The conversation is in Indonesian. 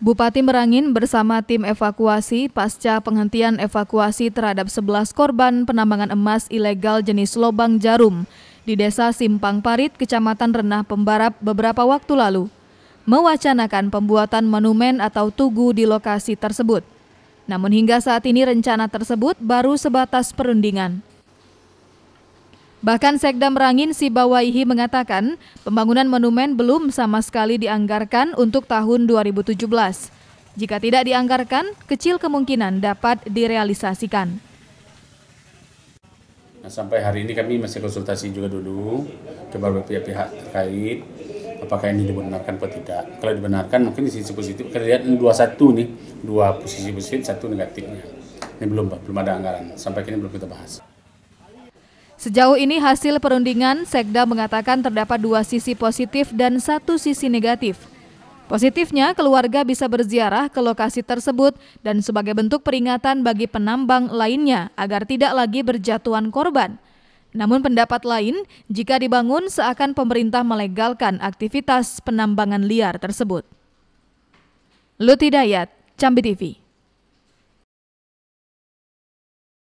Bupati Merangin bersama tim evakuasi pasca penghentian evakuasi terhadap 11 korban penambangan emas ilegal jenis lobang jarum di Desa Simpang Parit, Kecamatan Renah Pembarap beberapa waktu lalu, mewacanakan pembuatan monumen atau tugu di lokasi tersebut. Namun hingga saat ini rencana tersebut baru sebatas perundingan. Bahkan Sekda Merangin Sibawaihi mengatakan pembangunan monumen belum sama sekali dianggarkan untuk tahun 2017. Jika tidak dianggarkan, kecil kemungkinan dapat direalisasikan. Nah, sampai hari ini kami masih konsultasi juga dulu ke pihak pihak terkait apakah ini dibenarkan atau tidak. Kalau dibenarkan mungkin di sisi positif, kita lihat dua satu nih, dua posisi positif, satu negatifnya. Ini belum belum ada anggaran, sampai kini belum kita bahas. Sejauh ini hasil perundingan, Sekda mengatakan terdapat dua sisi positif dan satu sisi negatif. Positifnya, keluarga bisa berziarah ke lokasi tersebut dan sebagai bentuk peringatan bagi penambang lainnya agar tidak lagi berjatuhan korban. Namun pendapat lain, jika dibangun seakan pemerintah melegalkan aktivitas penambangan liar tersebut. Dayat, Cambi TV.